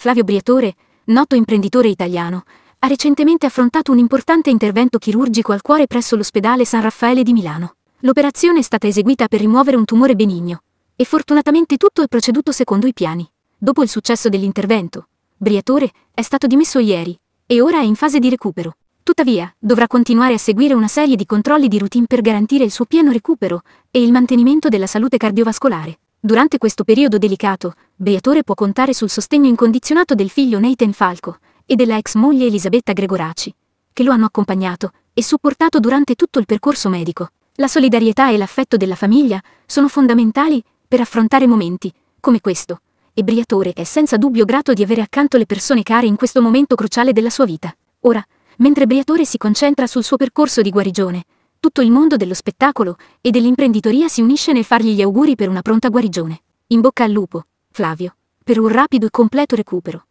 Flavio Briatore, noto imprenditore italiano, ha recentemente affrontato un importante intervento chirurgico al cuore presso l'ospedale San Raffaele di Milano. L'operazione è stata eseguita per rimuovere un tumore benigno e fortunatamente tutto è proceduto secondo i piani. Dopo il successo dell'intervento, Briatore è stato dimesso ieri e ora è in fase di recupero. Tuttavia, dovrà continuare a seguire una serie di controlli di routine per garantire il suo pieno recupero e il mantenimento della salute cardiovascolare. Durante questo periodo delicato, Beatore può contare sul sostegno incondizionato del figlio Nathan Falco e della ex moglie Elisabetta Gregoraci, che lo hanno accompagnato e supportato durante tutto il percorso medico. La solidarietà e l'affetto della famiglia sono fondamentali per affrontare momenti come questo, e Briatore è senza dubbio grato di avere accanto le persone care in questo momento cruciale della sua vita. Ora, mentre Briatore si concentra sul suo percorso di guarigione, tutto il mondo dello spettacolo e dell'imprenditoria si unisce nel fargli gli auguri per una pronta guarigione. In bocca al lupo. Flavio, per un rapido e completo recupero.